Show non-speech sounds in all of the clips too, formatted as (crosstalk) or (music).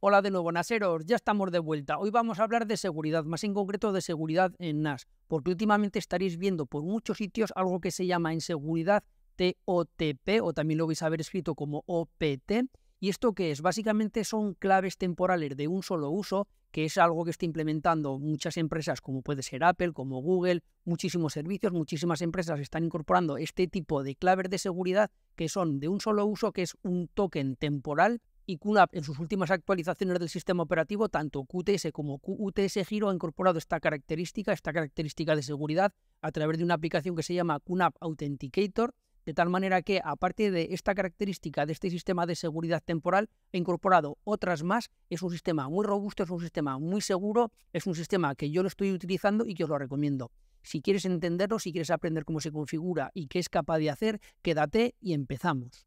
Hola de nuevo, Naseros, ya estamos de vuelta. Hoy vamos a hablar de seguridad, más en concreto de seguridad en NAS, porque últimamente estaréis viendo por muchos sitios algo que se llama en seguridad TOTP, o también lo vais a ver escrito como OPT. ¿Y esto qué es? Básicamente son claves temporales de un solo uso, que es algo que está implementando muchas empresas, como puede ser Apple, como Google, muchísimos servicios, muchísimas empresas están incorporando este tipo de claves de seguridad que son de un solo uso, que es un token temporal y QNAP en sus últimas actualizaciones del sistema operativo, tanto QTS como QTS Giro ha incorporado esta característica, esta característica de seguridad, a través de una aplicación que se llama QNAP Authenticator, de tal manera que, aparte de esta característica de este sistema de seguridad temporal, he incorporado otras más. Es un sistema muy robusto, es un sistema muy seguro, es un sistema que yo lo estoy utilizando y que os lo recomiendo. Si quieres entenderlo, si quieres aprender cómo se configura y qué es capaz de hacer, quédate y empezamos.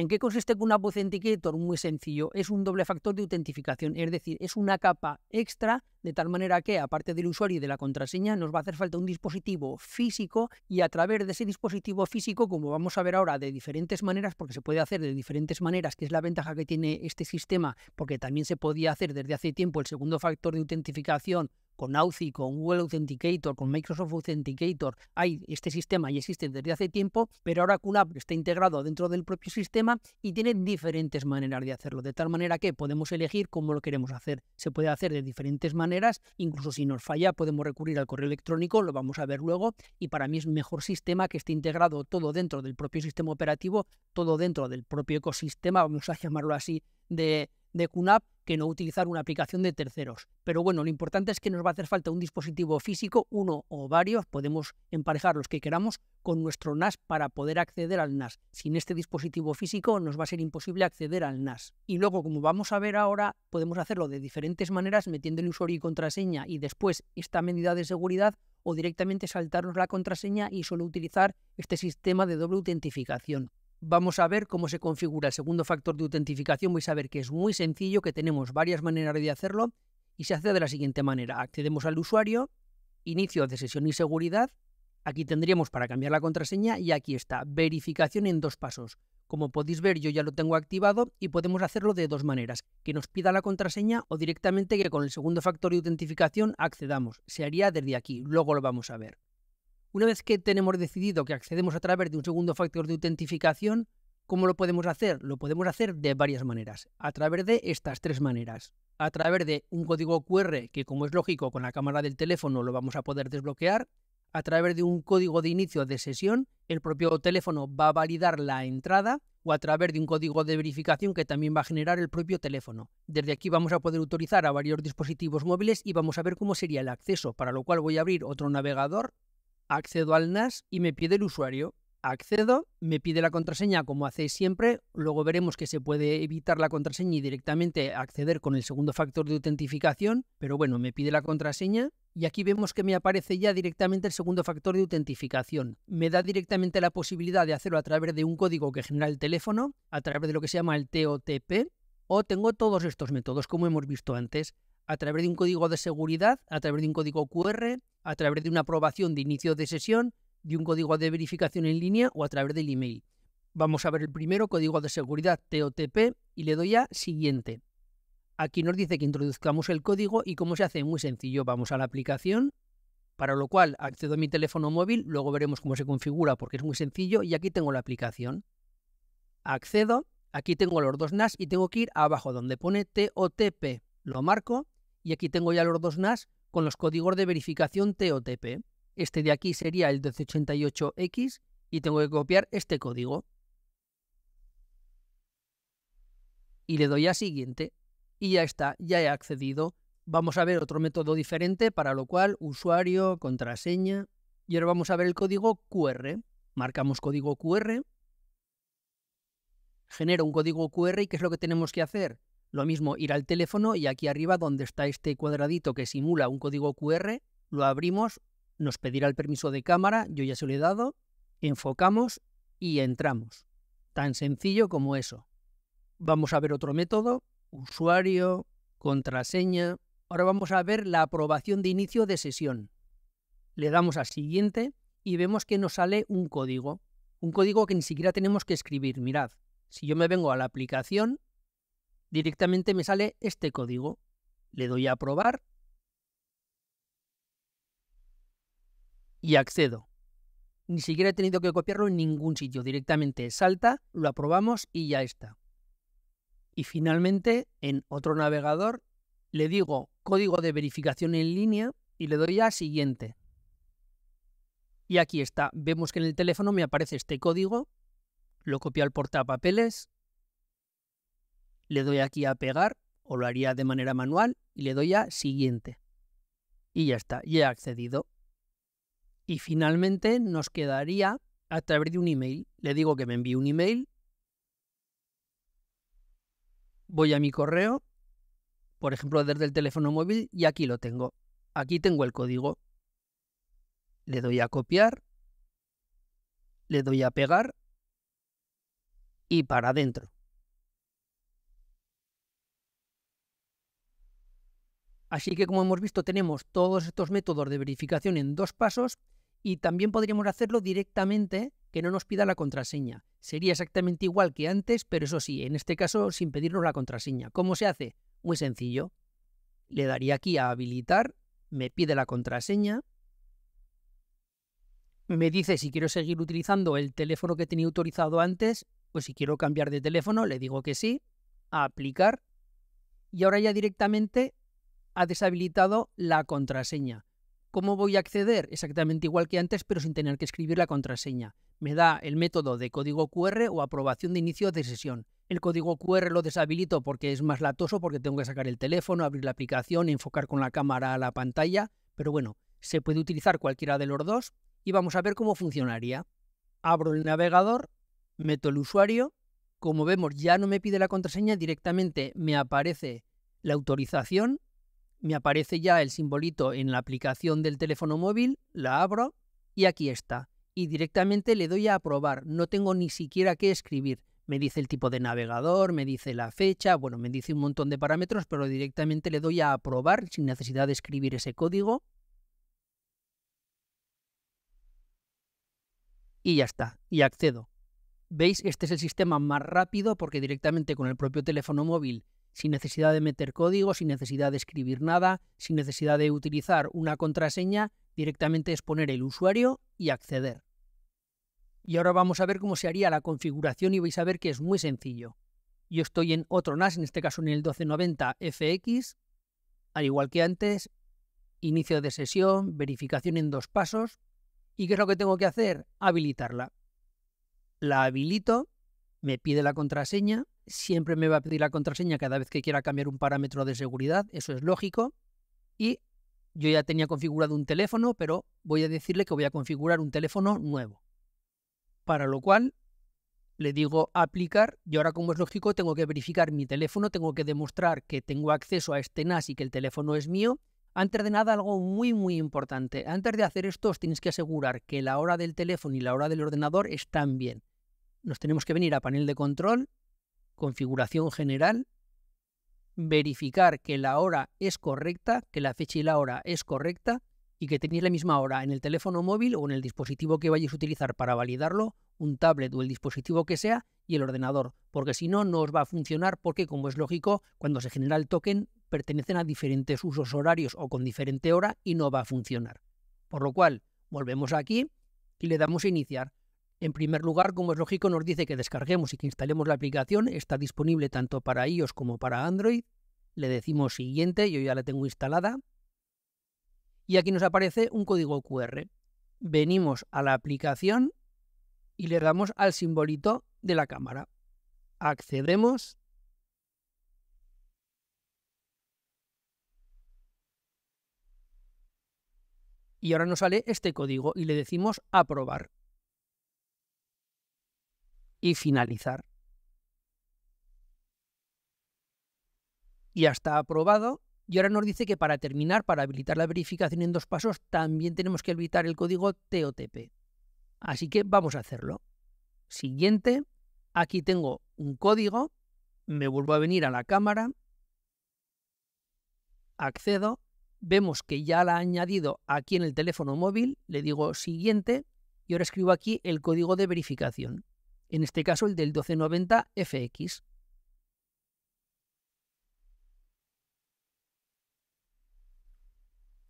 ¿En qué consiste una voz Authenticator? Muy sencillo, es un doble factor de autentificación, es decir, es una capa extra de tal manera que, aparte del usuario y de la contraseña, nos va a hacer falta un dispositivo físico y a través de ese dispositivo físico, como vamos a ver ahora de diferentes maneras, porque se puede hacer de diferentes maneras, que es la ventaja que tiene este sistema, porque también se podía hacer desde hace tiempo el segundo factor de autentificación con AUCI, con Google Authenticator, con Microsoft Authenticator, hay este sistema y existe desde hace tiempo, pero ahora QNAP está integrado dentro del propio sistema y tiene diferentes maneras de hacerlo, de tal manera que podemos elegir cómo lo queremos hacer. Se puede hacer de diferentes maneras, incluso si nos falla podemos recurrir al correo electrónico, lo vamos a ver luego, y para mí es mejor sistema que esté integrado todo dentro del propio sistema operativo, todo dentro del propio ecosistema, vamos a (laughs) llamarlo así, de, de QNAP que no utilizar una aplicación de terceros. Pero bueno, lo importante es que nos va a hacer falta un dispositivo físico, uno o varios, podemos emparejar los que queramos con nuestro NAS para poder acceder al NAS. Sin este dispositivo físico nos va a ser imposible acceder al NAS. Y luego, como vamos a ver ahora, podemos hacerlo de diferentes maneras, metiendo el usuario y contraseña y después esta medida de seguridad o directamente saltarnos la contraseña y solo utilizar este sistema de doble autentificación vamos a ver cómo se configura el segundo factor de autentificación. Vais a ver que es muy sencillo, que tenemos varias maneras de hacerlo y se hace de la siguiente manera. Accedemos al usuario, inicio de sesión y seguridad. Aquí tendríamos para cambiar la contraseña y aquí está, verificación en dos pasos. Como podéis ver, yo ya lo tengo activado y podemos hacerlo de dos maneras, que nos pida la contraseña o directamente que con el segundo factor de autentificación accedamos. Se haría desde aquí, luego lo vamos a ver. Una vez que tenemos decidido que accedemos a través de un segundo factor de autentificación, ¿cómo lo podemos hacer? Lo podemos hacer de varias maneras, a través de estas tres maneras. A través de un código QR que, como es lógico, con la cámara del teléfono lo vamos a poder desbloquear. A través de un código de inicio de sesión, el propio teléfono va a validar la entrada o a través de un código de verificación que también va a generar el propio teléfono. Desde aquí vamos a poder autorizar a varios dispositivos móviles y vamos a ver cómo sería el acceso, para lo cual voy a abrir otro navegador accedo al NAS y me pide el usuario. Accedo, me pide la contraseña como hacéis siempre, luego veremos que se puede evitar la contraseña y directamente acceder con el segundo factor de autentificación, pero bueno, me pide la contraseña y aquí vemos que me aparece ya directamente el segundo factor de autentificación. Me da directamente la posibilidad de hacerlo a través de un código que genera el teléfono, a través de lo que se llama el TOTP, o tengo todos estos métodos como hemos visto antes, a través de un código de seguridad, a través de un código QR, a través de una aprobación de inicio de sesión, de un código de verificación en línea o a través del email. Vamos a ver el primero, código de seguridad TOTP, y le doy a siguiente. Aquí nos dice que introduzcamos el código y cómo se hace, muy sencillo. Vamos a la aplicación, para lo cual accedo a mi teléfono móvil, luego veremos cómo se configura porque es muy sencillo y aquí tengo la aplicación. Accedo, aquí tengo los dos NAS y tengo que ir abajo donde pone TOTP. Lo marco y aquí tengo ya los dos NAS con los códigos de verificación TOTP. Este de aquí sería el 1288X y tengo que copiar este código. Y le doy a siguiente y ya está, ya he accedido. Vamos a ver otro método diferente para lo cual usuario, contraseña y ahora vamos a ver el código QR. Marcamos código QR, genera un código QR y ¿qué es lo que tenemos que hacer? Lo mismo, ir al teléfono y aquí arriba donde está este cuadradito que simula un código QR, lo abrimos, nos pedirá el permiso de cámara, yo ya se lo he dado, enfocamos y entramos. Tan sencillo como eso. Vamos a ver otro método, usuario, contraseña. Ahora vamos a ver la aprobación de inicio de sesión. Le damos a siguiente y vemos que nos sale un código. Un código que ni siquiera tenemos que escribir. Mirad, si yo me vengo a la aplicación, directamente me sale este código. Le doy a aprobar y accedo. Ni siquiera he tenido que copiarlo en ningún sitio. Directamente salta, lo aprobamos y ya está. Y finalmente, en otro navegador, le digo código de verificación en línea y le doy a siguiente. Y aquí está. Vemos que en el teléfono me aparece este código. Lo copio al portapapeles le doy aquí a pegar o lo haría de manera manual y le doy a siguiente. Y ya está, ya he accedido. Y finalmente nos quedaría a través de un email. Le digo que me envíe un email. Voy a mi correo, por ejemplo, desde el teléfono móvil y aquí lo tengo. Aquí tengo el código. Le doy a copiar, le doy a pegar y para adentro. Así que como hemos visto tenemos todos estos métodos de verificación en dos pasos y también podríamos hacerlo directamente que no nos pida la contraseña. Sería exactamente igual que antes, pero eso sí, en este caso sin pedirnos la contraseña. ¿Cómo se hace? Muy sencillo. Le daría aquí a habilitar, me pide la contraseña, me dice si quiero seguir utilizando el teléfono que tenía autorizado antes o pues si quiero cambiar de teléfono, le digo que sí, a aplicar. Y ahora ya directamente ha deshabilitado la contraseña. ¿Cómo voy a acceder? Exactamente igual que antes, pero sin tener que escribir la contraseña. Me da el método de código QR o aprobación de inicio de sesión. El código QR lo deshabilito porque es más latoso, porque tengo que sacar el teléfono, abrir la aplicación, enfocar con la cámara a la pantalla, pero bueno, se puede utilizar cualquiera de los dos y vamos a ver cómo funcionaría. Abro el navegador, meto el usuario, como vemos ya no me pide la contraseña, directamente me aparece la autorización me aparece ya el simbolito en la aplicación del teléfono móvil, la abro y aquí está. Y directamente le doy a aprobar, no tengo ni siquiera que escribir. Me dice el tipo de navegador, me dice la fecha, bueno, me dice un montón de parámetros, pero directamente le doy a aprobar sin necesidad de escribir ese código. Y ya está, y accedo. ¿Veis? Este es el sistema más rápido porque directamente con el propio teléfono móvil sin necesidad de meter código, sin necesidad de escribir nada, sin necesidad de utilizar una contraseña, directamente es poner el usuario y acceder. Y ahora vamos a ver cómo se haría la configuración y vais a ver que es muy sencillo. Yo estoy en otro NAS, en este caso en el 1290 FX, al igual que antes, inicio de sesión, verificación en dos pasos. ¿Y qué es lo que tengo que hacer? Habilitarla. La habilito me pide la contraseña, siempre me va a pedir la contraseña cada vez que quiera cambiar un parámetro de seguridad, eso es lógico, y yo ya tenía configurado un teléfono, pero voy a decirle que voy a configurar un teléfono nuevo. Para lo cual le digo aplicar y ahora como es lógico tengo que verificar mi teléfono, tengo que demostrar que tengo acceso a este NAS y que el teléfono es mío. Antes de nada, algo muy muy importante. Antes de hacer esto, os que asegurar que la hora del teléfono y la hora del ordenador están bien nos tenemos que venir a panel de control, configuración general, verificar que la hora es correcta, que la fecha y la hora es correcta y que tenéis la misma hora en el teléfono móvil o en el dispositivo que vayáis a utilizar para validarlo, un tablet o el dispositivo que sea y el ordenador, porque si no, no os va a funcionar porque, como es lógico, cuando se genera el token pertenecen a diferentes usos horarios o con diferente hora y no va a funcionar. Por lo cual, volvemos aquí y le damos a iniciar. En primer lugar, como es lógico, nos dice que descarguemos y que instalemos la aplicación. Está disponible tanto para iOS como para Android. Le decimos siguiente, yo ya la tengo instalada. Y aquí nos aparece un código QR. Venimos a la aplicación y le damos al simbolito de la cámara. Accedemos. Y ahora nos sale este código y le decimos aprobar y finalizar. Ya está aprobado. Y ahora nos dice que para terminar, para habilitar la verificación en dos pasos, también tenemos que habilitar el código TOTP. Así que vamos a hacerlo. Siguiente, aquí tengo un código, me vuelvo a venir a la cámara, accedo, vemos que ya la ha añadido aquí en el teléfono móvil, le digo siguiente y ahora escribo aquí el código de verificación en este caso el del 1290 FX.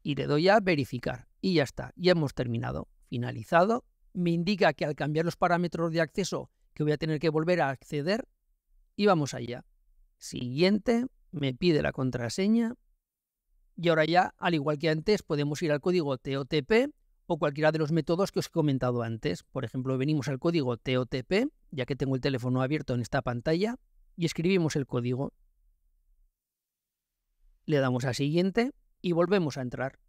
Y le doy a verificar y ya está, ya hemos terminado. Finalizado, me indica que al cambiar los parámetros de acceso que voy a tener que volver a acceder y vamos allá. Siguiente, me pide la contraseña y ahora ya, al igual que antes, podemos ir al código TOTP o cualquiera de los métodos que os he comentado antes. Por ejemplo, venimos al código TOTP, ya que tengo el teléfono abierto en esta pantalla, y escribimos el código. Le damos a siguiente y volvemos a entrar.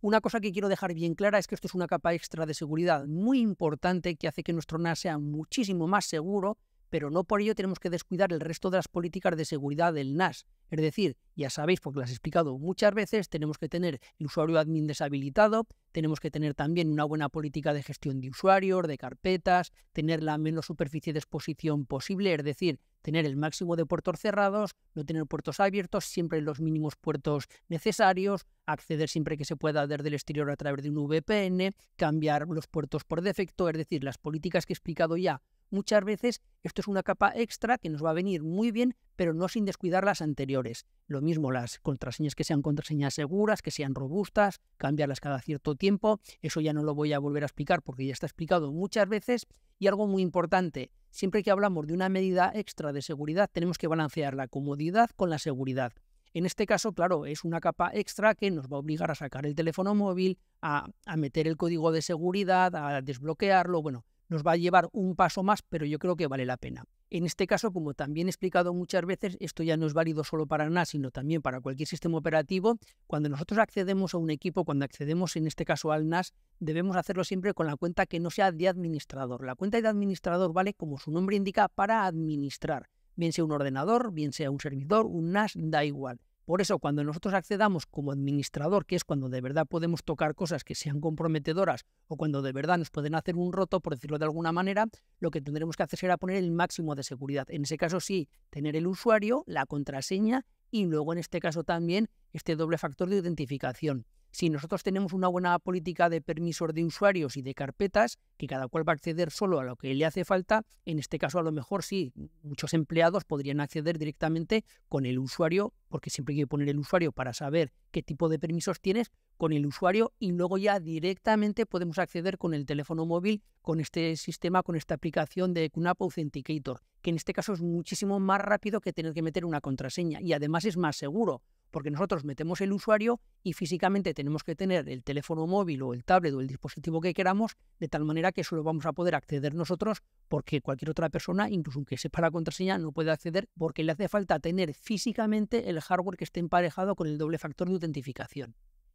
Una cosa que quiero dejar bien clara es que esto es una capa extra de seguridad muy importante que hace que nuestro NAS sea muchísimo más seguro pero no por ello tenemos que descuidar el resto de las políticas de seguridad del NAS. Es decir, ya sabéis, porque las he explicado muchas veces, tenemos que tener el usuario admin deshabilitado, tenemos que tener también una buena política de gestión de usuarios, de carpetas, tener la menos superficie de exposición posible, es decir, tener el máximo de puertos cerrados, no tener puertos abiertos, siempre los mínimos puertos necesarios, acceder siempre que se pueda desde el exterior a través de un VPN, cambiar los puertos por defecto, es decir, las políticas que he explicado ya muchas veces esto es una capa extra que nos va a venir muy bien, pero no sin descuidar las anteriores. Lo mismo las contraseñas que sean contraseñas seguras, que sean robustas, cambiarlas cada cierto tiempo. Eso ya no lo voy a volver a explicar porque ya está explicado muchas veces. Y algo muy importante, siempre que hablamos de una medida extra de seguridad, tenemos que balancear la comodidad con la seguridad. En este caso, claro, es una capa extra que nos va a obligar a sacar el teléfono móvil, a, a meter el código de seguridad, a desbloquearlo. Bueno, nos va a llevar un paso más, pero yo creo que vale la pena. En este caso, como también he explicado muchas veces, esto ya no es válido solo para NAS, sino también para cualquier sistema operativo. Cuando nosotros accedemos a un equipo, cuando accedemos en este caso al NAS, debemos hacerlo siempre con la cuenta que no sea de administrador. La cuenta de administrador vale, como su nombre indica, para administrar, bien sea un ordenador, bien sea un servidor, un NAS, da igual. Por eso, cuando nosotros accedamos como administrador, que es cuando de verdad podemos tocar cosas que sean comprometedoras o cuando de verdad nos pueden hacer un roto, por decirlo de alguna manera, lo que tendremos que hacer será poner el máximo de seguridad. En ese caso, sí, tener el usuario, la contraseña y luego, en este caso también, este doble factor de identificación si nosotros tenemos una buena política de permisos de usuarios y de carpetas, que cada cual va a acceder solo a lo que le hace falta, en este caso a lo mejor sí, muchos empleados podrían acceder directamente con el usuario, porque siempre hay que poner el usuario para saber qué tipo de permisos tienes, con el usuario y luego ya directamente podemos acceder con el teléfono móvil, con este sistema, con esta aplicación de QNAP Authenticator, que en este caso es muchísimo más rápido que tener que meter una contraseña y además es más seguro porque nosotros metemos el usuario y físicamente tenemos que tener el teléfono móvil o el tablet o el dispositivo que queramos, de tal manera que solo vamos a poder acceder nosotros, porque cualquier otra persona, incluso aunque sepa la contraseña, no puede acceder porque le hace falta tener físicamente el hardware que esté emparejado con el doble factor de autentificación.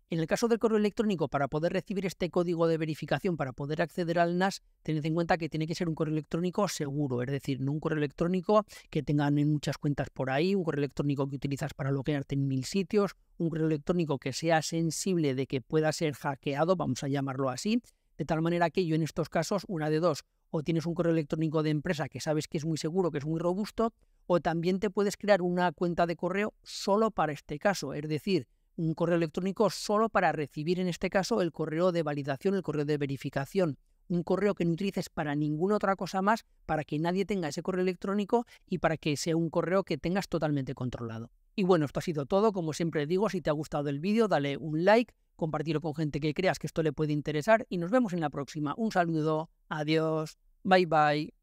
En el caso del correo electrónico, para poder recibir este código de verificación, para poder acceder al NAS, tened en cuenta que tiene que ser un correo electrónico seguro, es decir, no un correo electrónico que tengan en muchas cuentas por ahí, un correo electrónico que utilizas para bloquearte en mil sitios, un correo electrónico que sea sensible de que pueda ser hackeado, vamos a llamarlo así, de tal manera que yo en estos casos, una de dos, o tienes un correo electrónico de empresa que sabes que es muy seguro, que es muy robusto, o también te puedes crear una cuenta de correo solo para este caso, es decir, un correo electrónico solo para recibir, en este caso, el correo de validación, el correo de verificación. Un correo que no utilices para ninguna otra cosa más, para que nadie tenga ese correo electrónico y para que sea un correo que tengas totalmente controlado. Y bueno, esto ha sido todo. Como siempre digo, si te ha gustado el vídeo, dale un like, compartirlo con gente que creas que esto le puede interesar y nos vemos en la próxima. Un saludo, adiós, bye bye.